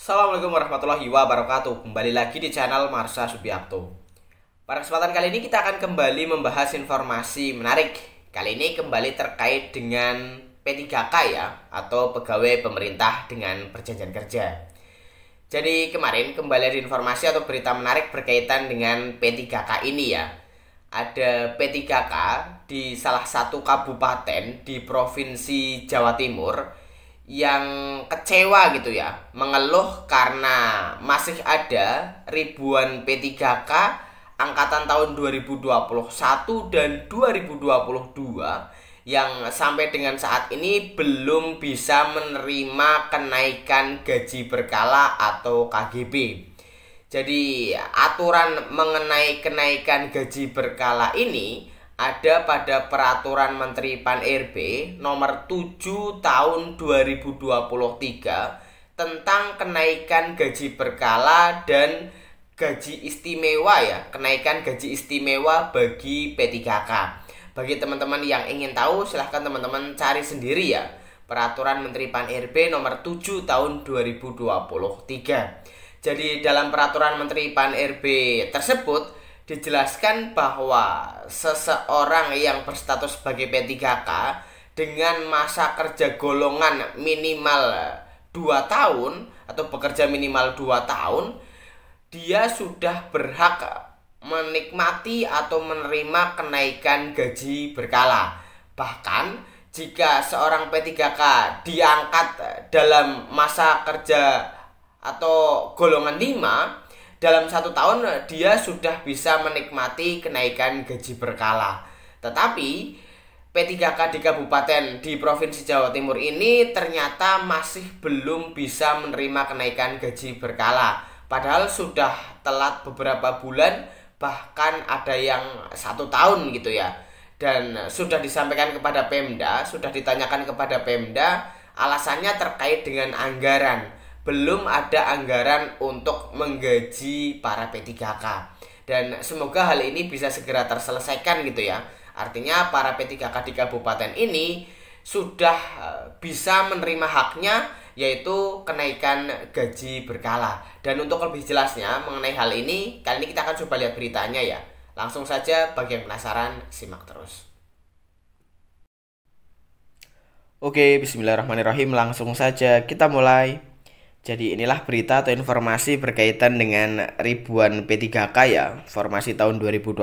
Assalamualaikum warahmatullahi wabarakatuh Kembali lagi di channel Marsha Subiakto Pada kesempatan kali ini kita akan kembali membahas informasi menarik Kali ini kembali terkait dengan P3K ya Atau Pegawai Pemerintah dengan Perjanjian Kerja Jadi kemarin kembali ada informasi atau berita menarik berkaitan dengan P3K ini ya ada P3K di salah satu kabupaten di Provinsi Jawa Timur yang kecewa gitu ya, mengeluh karena masih ada ribuan P3K angkatan tahun 2021 dan 2022 yang sampai dengan saat ini belum bisa menerima kenaikan gaji berkala atau KGB. Jadi aturan mengenai kenaikan gaji berkala ini ada pada peraturan Menteri Pan RB nomor 7 tahun 2023 tentang kenaikan gaji berkala dan gaji istimewa ya, kenaikan gaji istimewa bagi P3K. Bagi teman-teman yang ingin tahu silahkan teman-teman cari sendiri ya peraturan Menteri Pan RB nomor 7 tahun 2023. Jadi dalam peraturan Menteri Pan RB tersebut dijelaskan bahwa seseorang yang berstatus sebagai P3K dengan masa kerja golongan minimal 2 tahun atau bekerja minimal 2 tahun dia sudah berhak menikmati atau menerima kenaikan gaji berkala. Bahkan jika seorang P3K diangkat dalam masa kerja atau golongan 5 dalam satu tahun eh, dia sudah bisa menikmati kenaikan gaji berkala. Tetapi P3K di kabupaten di Provinsi Jawa Timur ini ternyata masih belum bisa menerima kenaikan gaji berkala. Padahal sudah telat beberapa bulan, bahkan ada yang satu tahun gitu ya. Dan sudah disampaikan kepada Pemda, sudah ditanyakan kepada Pemda, alasannya terkait dengan anggaran belum ada anggaran untuk menggaji para P3K. Dan semoga hal ini bisa segera terselesaikan gitu ya. Artinya para P3K di kabupaten ini sudah eh, bisa menerima haknya yaitu kenaikan gaji berkala. Dan untuk lebih jelasnya mengenai hal ini, kali ini kita akan coba lihat beritanya ya. Langsung saja bagi yang penasaran simak terus. Oke, bismillahirrahmanirrahim. Langsung saja kita mulai. Jadi inilah berita atau informasi berkaitan dengan ribuan P3K ya, formasi tahun 2021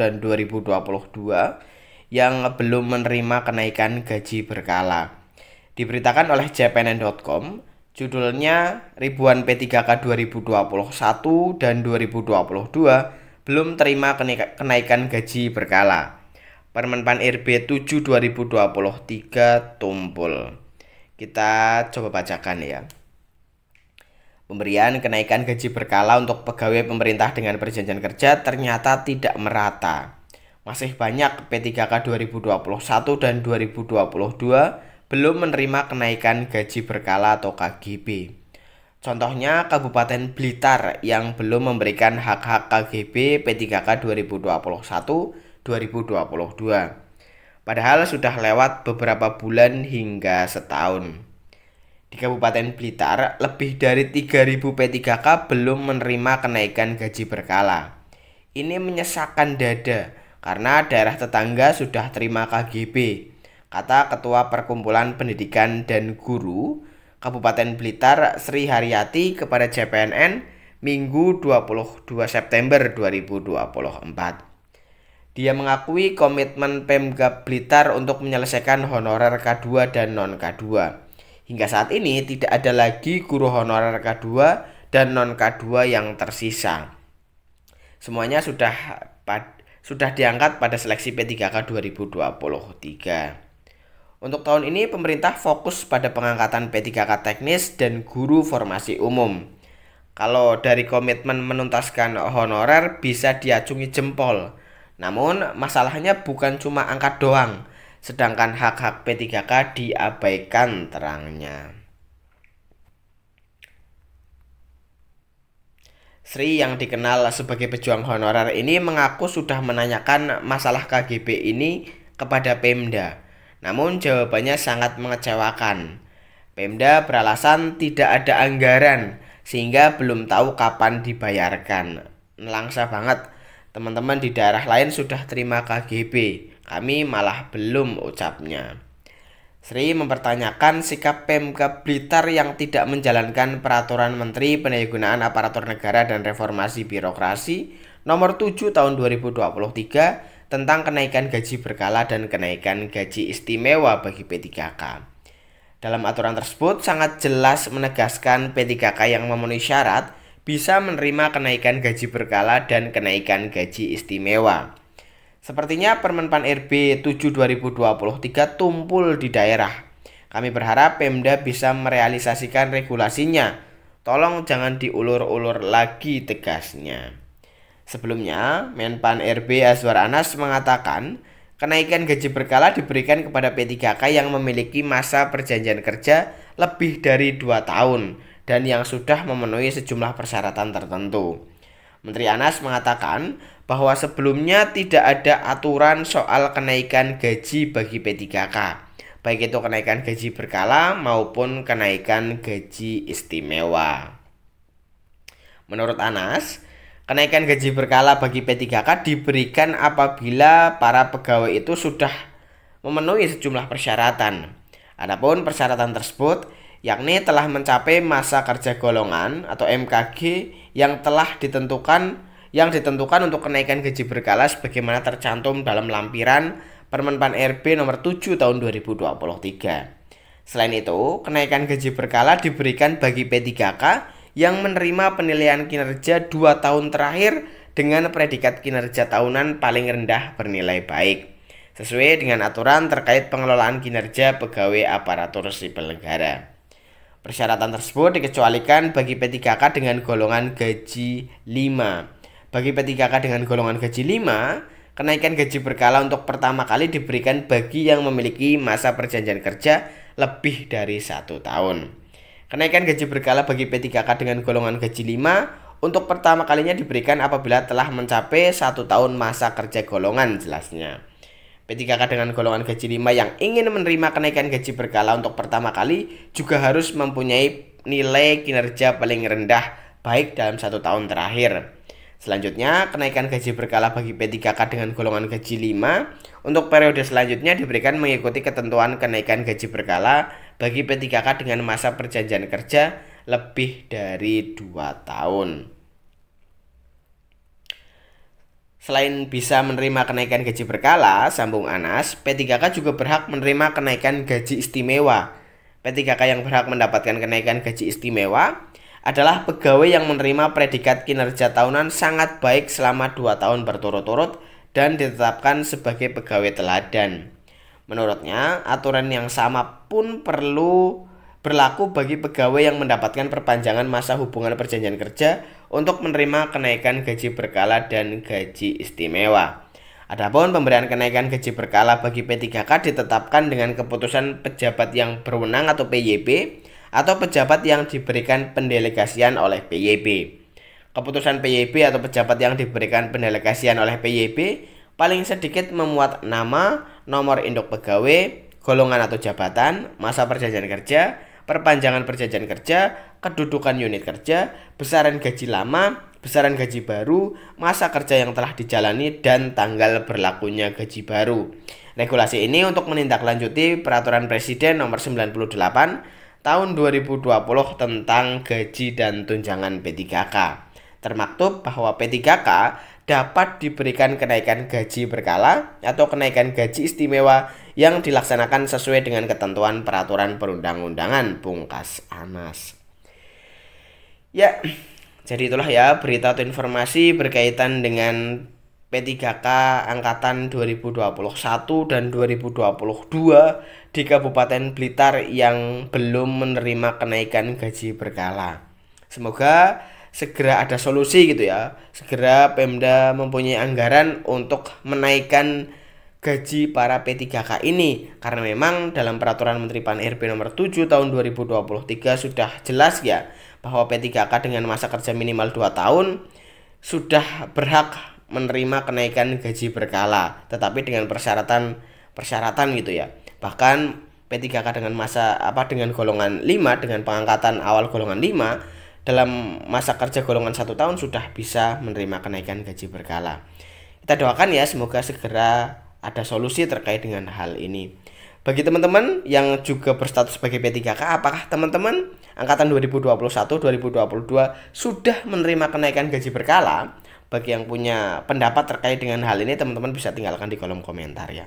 dan 2022 yang belum menerima kenaikan gaji berkala. Diberitakan oleh jpnn.com, judulnya ribuan P3K 2021 dan 2022 belum terima kenaikan gaji berkala. Permenpan RB 7 2023 tumpul. Kita coba bacakan ya. Pemberian kenaikan gaji berkala untuk pegawai pemerintah dengan perjanjian kerja ternyata tidak merata. Masih banyak P3K 2021 dan 2022 belum menerima kenaikan gaji berkala atau KGB. Contohnya Kabupaten Blitar yang belum memberikan hak-hak KGB P3K 2021-2022. Padahal sudah lewat beberapa bulan hingga setahun di Kabupaten Blitar, lebih dari 3.000 P3K belum menerima kenaikan gaji berkala. Ini menyesakkan dada karena daerah tetangga sudah terima KGB, kata Ketua Perkumpulan Pendidikan dan Guru Kabupaten Blitar Sri Haryati kepada CPNN, Minggu 22 September 2024. Dia mengakui komitmen Pemgab Blitar untuk menyelesaikan honorer K2 dan non K2 Hingga saat ini tidak ada lagi guru honorer K2 dan non K2 yang tersisa. Semuanya sudah sudah diangkat pada seleksi P3K 2023. Untuk tahun ini pemerintah fokus pada pengangkatan P3K teknis dan guru formasi umum. Kalau dari komitmen menuntaskan honorer bisa diacungi jempol. Namun masalahnya bukan cuma angkat doang, sedangkan hak-hak P3K diabaikan terangnya. Sri yang dikenal sebagai pejuang honorer ini mengaku sudah menanyakan masalah KGB ini kepada Pemda. Namun jawabannya sangat mengecewakan. Pemda beralasan tidak ada anggaran sehingga belum tahu kapan dibayarkan. Nelangsa banget. Teman-teman di daerah lain sudah terima KGB. Kami malah belum ucapnya. Sri mempertanyakan sikap Pemkab Blitar yang tidak menjalankan peraturan Menteri Pendayagunaan Aparatur Negara dan Reformasi Birokrasi nomor 7 tahun 2023 tentang kenaikan gaji berkala dan kenaikan gaji istimewa bagi P3K. Dalam aturan tersebut sangat jelas menegaskan P3K yang memenuhi syarat bisa menerima kenaikan gaji berkala dan kenaikan gaji istimewa. Sepertinya Permenpan RB 7 2023 tumpul di daerah. Kami berharap Pemda bisa merealisasikan regulasinya. Tolong jangan diulur-ulur lagi tegasnya. Sebelumnya, Menpan RB Azwar Anas mengatakan, kenaikan gaji berkala diberikan kepada P3K yang memiliki masa perjanjian kerja lebih dari 2 tahun dan yang sudah memenuhi sejumlah persyaratan tertentu. Menteri Anas mengatakan, bahwa sebelumnya tidak ada aturan soal kenaikan gaji bagi P3K, baik itu kenaikan gaji berkala maupun kenaikan gaji istimewa. Menurut Anas, kenaikan gaji berkala bagi P3K diberikan apabila para pegawai itu sudah memenuhi sejumlah persyaratan. Adapun persyaratan tersebut yakni telah mencapai masa kerja golongan atau MKG yang telah ditentukan yang ditentukan untuk kenaikan gaji berkala sebagaimana tercantum dalam lampiran Permenpan RB nomor 7 tahun 2023. Selain itu, kenaikan gaji berkala diberikan bagi P3K yang menerima penilaian kinerja 2 tahun terakhir dengan predikat kinerja tahunan paling rendah bernilai baik sesuai dengan aturan terkait pengelolaan kinerja pegawai aparatur sipil negara. Persyaratan tersebut dikecualikan bagi P3K dengan golongan gaji 5 bagi P3K dengan golongan gaji 5, kenaikan gaji berkala untuk pertama kali diberikan bagi yang memiliki masa perjanjian kerja lebih dari satu tahun. Kenaikan gaji berkala bagi P3K dengan golongan gaji 5 untuk pertama kalinya diberikan apabila telah mencapai satu tahun masa kerja golongan jelasnya. P3K dengan golongan gaji 5 yang ingin menerima kenaikan gaji berkala untuk pertama kali juga harus mempunyai nilai kinerja paling rendah baik dalam satu tahun terakhir. Selanjutnya, kenaikan gaji berkala bagi P3K dengan golongan gaji 5 untuk periode selanjutnya diberikan mengikuti ketentuan kenaikan gaji berkala bagi P3K dengan masa perjanjian kerja lebih dari 2 tahun. Selain bisa menerima kenaikan gaji berkala, sambung Anas, P3K juga berhak menerima kenaikan gaji istimewa. P3K yang berhak mendapatkan kenaikan gaji istimewa adalah pegawai yang menerima predikat kinerja tahunan sangat baik selama 2 tahun berturut-turut dan ditetapkan sebagai pegawai teladan. Menurutnya, aturan yang sama pun perlu berlaku bagi pegawai yang mendapatkan perpanjangan masa hubungan perjanjian kerja untuk menerima kenaikan gaji berkala dan gaji istimewa. Adapun pemberian kenaikan gaji berkala bagi P3K ditetapkan dengan keputusan pejabat yang berwenang atau PYP atau pejabat yang diberikan pendelegasian oleh PYB. Keputusan PYB atau pejabat yang diberikan pendelegasian oleh PYB paling sedikit memuat nama, nomor induk pegawai, golongan atau jabatan, masa perjanjian kerja, perpanjangan perjanjian kerja, kedudukan unit kerja, besaran gaji lama, besaran gaji baru, masa kerja yang telah dijalani, dan tanggal berlakunya gaji baru. Regulasi ini untuk menindaklanjuti Peraturan Presiden Nomor 98 tahun 2020 tentang gaji dan tunjangan P3K. Termaktub bahwa P3K dapat diberikan kenaikan gaji berkala atau kenaikan gaji istimewa yang dilaksanakan sesuai dengan ketentuan peraturan perundang-undangan pungkas Anas. Ya, jadi itulah ya berita atau informasi berkaitan dengan P3K angkatan 2021 dan 2022 di Kabupaten Blitar yang belum menerima kenaikan gaji berkala. Semoga segera ada solusi gitu ya. Segera Pemda mempunyai anggaran untuk menaikkan gaji para P3K ini karena memang dalam peraturan Menteri Pan RB nomor 7 tahun 2023 sudah jelas ya bahwa P3K dengan masa kerja minimal 2 tahun sudah berhak menerima kenaikan gaji berkala, tetapi dengan persyaratan persyaratan gitu ya. Bahkan P3K dengan masa apa dengan golongan 5 dengan pengangkatan awal golongan 5 dalam masa kerja golongan satu tahun sudah bisa menerima kenaikan gaji berkala. Kita doakan ya semoga segera ada solusi terkait dengan hal ini. Bagi teman-teman yang juga berstatus sebagai P3K, apakah teman-teman angkatan 2021-2022 sudah menerima kenaikan gaji berkala? Bagi yang punya pendapat terkait dengan hal ini teman-teman bisa tinggalkan di kolom komentar ya.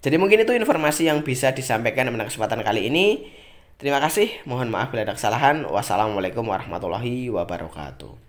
Jadi mungkin itu informasi yang bisa disampaikan pada kesempatan kali ini. Terima kasih, mohon maaf bila ada kesalahan. Wassalamualaikum warahmatullahi wabarakatuh.